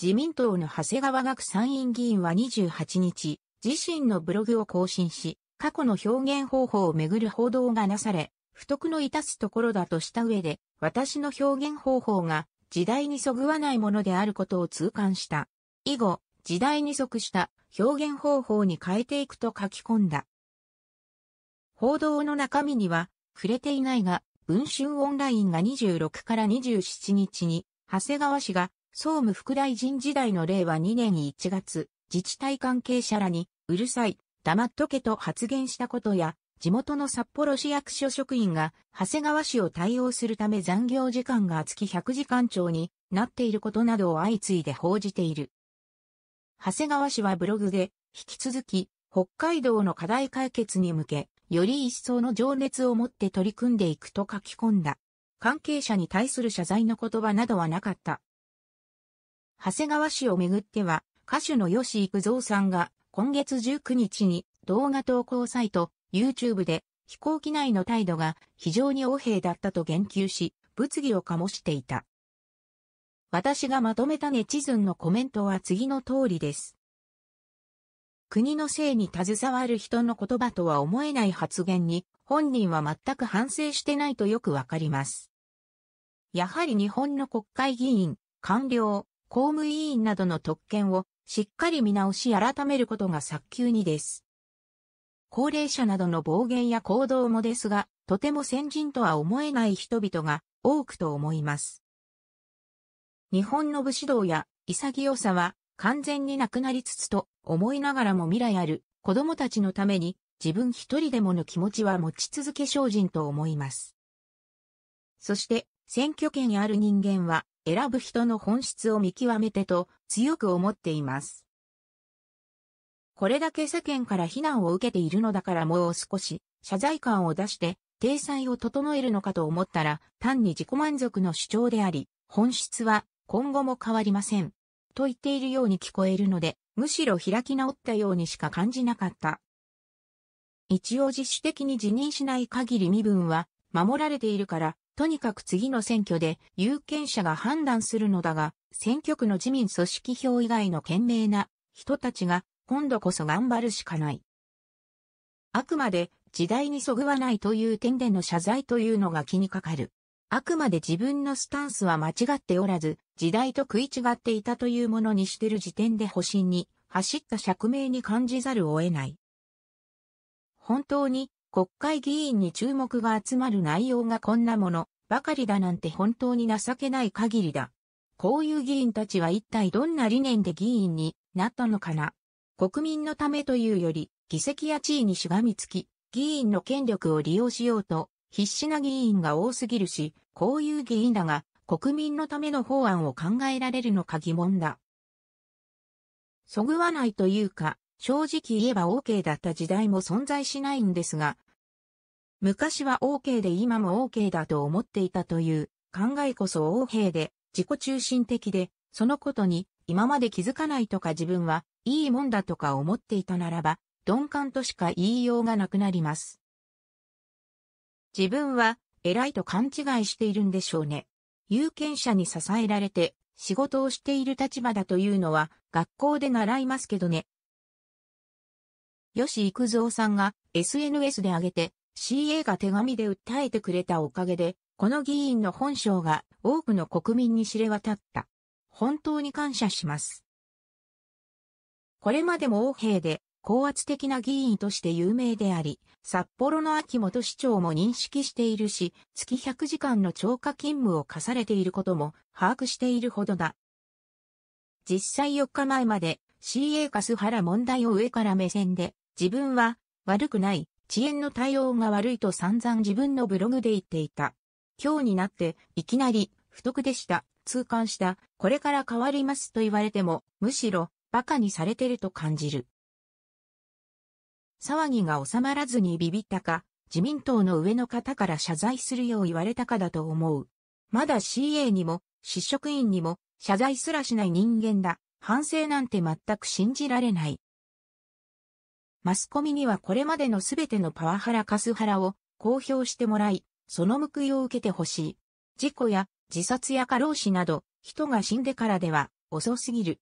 自民党の長谷川学参院議員は28日、自身のブログを更新し、過去の表現方法をめぐる報道がなされ、不徳の致すところだとした上で、私の表現方法が時代にそぐわないものであることを痛感した。以後、時代に即した表現方法に変えていくと書き込んだ。報道の中身には触れていないが、文春オンラインが26から27日に、長谷川氏が総務副大臣時代の令和2年1月、自治体関係者らに、うるさい、黙っとけと発言したことや、地元の札幌市役所職員が、長谷川氏を対応するため残業時間が月100時間長になっていることなどを相次いで報じている。長谷川氏はブログで、引き続き、北海道の課題解決に向け、より一層の情熱を持って取り組んでいくと書き込んだ。関係者に対する謝罪の言葉などはなかった。長谷川氏をめぐっては、歌手の吉幾三さんが今月19日に動画投稿サイト YouTube で飛行機内の態度が非常に横柄だったと言及し、物議を醸していた。私がまとめたネチズンのコメントは次の通りです。国の性に携わる人の言葉とは思えない発言に、本人は全く反省してないとよくわかります。やはり日本の国会議員、官僚、公務委員などの特権をしっかり見直し改めることが早急にです。高齢者などの暴言や行動もですが、とても先人とは思えない人々が多くと思います。日本の武士道や潔さは完全になくなりつつと思いながらも未来ある子供たちのために自分一人でもの気持ちは持ち続け精進と思います。そして選挙権ある人間は選ぶ人の本質を見極めてと強く思っています。これだけ世間から非難を受けているのだからもう少し謝罪感を出して体裁を整えるのかと思ったら単に自己満足の主張であり、本質は今後も変わりません。と言っているように聞こえるので、むしろ開き直ったようにしか感じなかった。一応自主的に辞任しない限り身分は守られているから、とにかく次の選挙で有権者が判断するのだが、選挙区の自民組織票以外の賢明な人たちが今度こそ頑張るしかない。あくまで時代にそぐわないという点での謝罪というのが気にかかる。あくまで自分のスタンスは間違っておらず、時代と食い違っていたというものにしてる時点で保身に走った釈明に感じざるを得ない。本当に国会議員に注目が集まる内容がこんなものばかりだなんて本当に情けない限りだ。こういう議員たちは一体どんな理念で議員になったのかな。国民のためというより、議席や地位にしがみつき、議員の権力を利用しようと、必死な議員が多すぎるし、こういう議員だが、国民のための法案を考えられるのか疑問だ。そぐわないというか、正直言えば OK だった時代も存在しないんですが、昔は OK で今も OK だと思っていたという考えこそ横平で自己中心的で、そのことに今まで気づかないとか自分はいいもんだとか思っていたならば、鈍感としか言いようがなくなります。自分は偉いと勘違いしているんでしょうね。有権者に支えられて仕事をしている立場だというのは学校で習いますけどね。吉幾三さんが SNS で挙げて CA が手紙で訴えてくれたおかげで、この議員の本性が多くの国民に知れ渡った。本当に感謝します。これまでも欧兵で高圧的な議員として有名であり、札幌の秋元市長も認識しているし、月100時間の超過勤務を課されていることも把握しているほどだ。実際4日前まで CA カスハラ問題を上から目線で、自分は悪くない、遅延の対応が悪いと散々自分のブログで言っていた。今日になって、いきなり、不得でした、痛感した、これから変わりますと言われても、むしろ、馬鹿にされてると感じる。騒ぎが収まらずにビビったか、自民党の上の方から謝罪するよう言われたかだと思う。まだ CA にも、失職員にも、謝罪すらしない人間だ。反省なんて全く信じられない。マスコミにはこれまでのすべてのパワハラカスハラを公表してもらい、その報いを受けてほしい。事故や自殺や過労死など、人が死んでからでは遅すぎる。